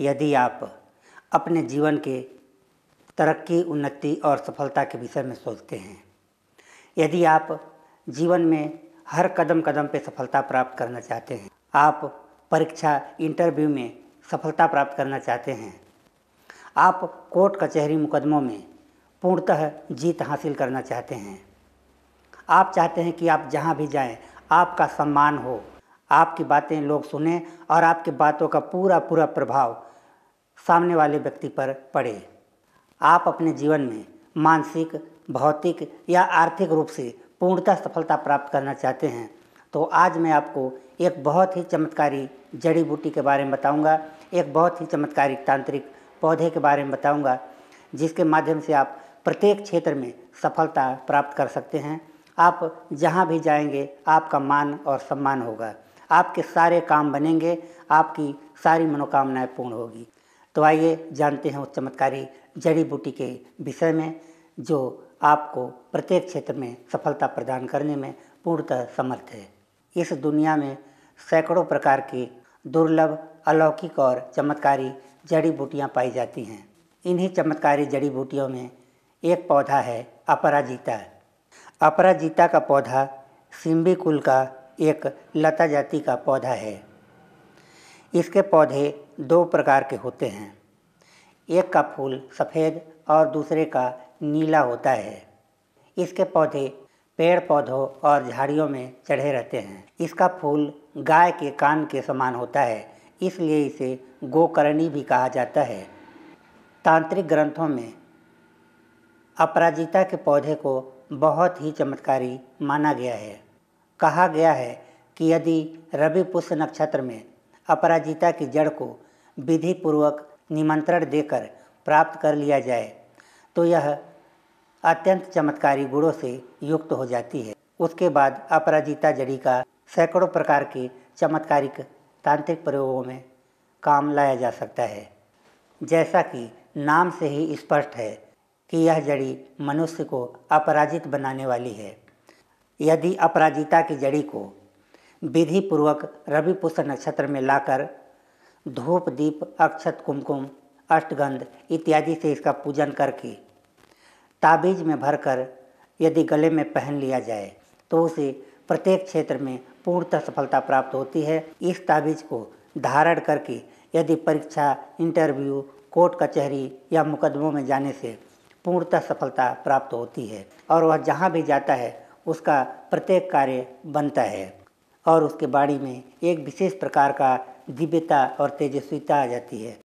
यदि आप अपने जीवन के तरक्की उन्नति और सफलता के विषय में सोचते हैं यदि आप जीवन में हर कदम कदम पर सफलता प्राप्त करना चाहते हैं आप परीक्षा इंटरव्यू में सफलता प्राप्त करना चाहते हैं आप कोर्ट कचहरी मुकदमों में पूर्णतः जीत हासिल करना चाहते हैं आप चाहते हैं कि आप जहाँ भी जाएं आपका सम्मान हो आपकी बातें लोग सुने और आपकी बातों का पूरा पूरा प्रभाव सामने वाले व्यक्ति पर पड़े आप अपने जीवन में मानसिक भौतिक या आर्थिक रूप से पूर्णतः सफलता प्राप्त करना चाहते हैं तो आज मैं आपको एक बहुत ही चमत्कारी जड़ी बूटी के बारे में बताऊंगा एक बहुत ही चमत्कारी तांत्रिक पौधे के बारे में बताऊंगा जिसके माध्यम से आप प्रत्येक क्षेत्र में सफलता प्राप्त कर सकते हैं आप जहाँ भी जाएंगे आपका मान और सम्मान होगा आपके सारे काम बनेंगे आपकी सारी मनोकामनाएं पूर्ण होगी तो आइए जानते हैं उस चमत्कारी जड़ी बूटी के विषय में जो आपको प्रत्येक क्षेत्र में सफलता प्रदान करने में पूर्णतः समर्थ है इस दुनिया में सैकड़ों प्रकार की दुर्लभ अलौकिक और चमत्कारी जड़ी बूटियाँ पाई जाती हैं इन्हीं चमत्कारी जड़ी बूटियों में एक पौधा है अपराजिता अपराजिता का पौधा सिम्बी कुल का एक लता जाति का पौधा है इसके पौधे दो प्रकार के होते हैं एक का फूल सफ़ेद और दूसरे का नीला होता है इसके पौधे पेड़ पौधों और झाड़ियों में चढ़े रहते हैं इसका फूल गाय के कान के समान होता है इसलिए इसे गोकरणी भी कहा जाता है तांत्रिक ग्रंथों में अपराजिता के पौधे को बहुत ही चमत्कारी माना गया है कहा गया है कि यदि रवि पुष्य नक्षत्र में अपराजिता की जड़ को विधिपूर्वक निमंत्रण देकर प्राप्त कर लिया जाए तो यह अत्यंत चमत्कारी गुणों से युक्त हो जाती है उसके बाद अपराजिता जड़ी का सैकड़ों प्रकार के चमत्कारिक तांत्रिक प्रयोगों में काम लाया जा सकता है जैसा कि नाम से ही स्पष्ट है कि यह जड़ी मनुष्य को अपराजित बनाने वाली है यदि अपराजिता की जड़ी को विधि पूर्वक रवि पुष्य नक्षत्र में लाकर धूप दीप अक्षत कुमकुम अष्टगंध इत्यादि से इसका पूजन करके ताबीज में भरकर यदि गले में पहन लिया जाए तो उसे प्रत्येक क्षेत्र में पूर्णतः सफलता प्राप्त होती है इस ताबीज को धारण करके यदि परीक्षा इंटरव्यू कोर्ट कचहरी या मुकदमों में जाने से पूर्णतः सफलता प्राप्त होती है और वह जहाँ भी जाता है उसका प्रत्येक कार्य बनता है और उसके बाड़ी में एक विशेष प्रकार का दिव्यता और तेजस्विता आ जाती है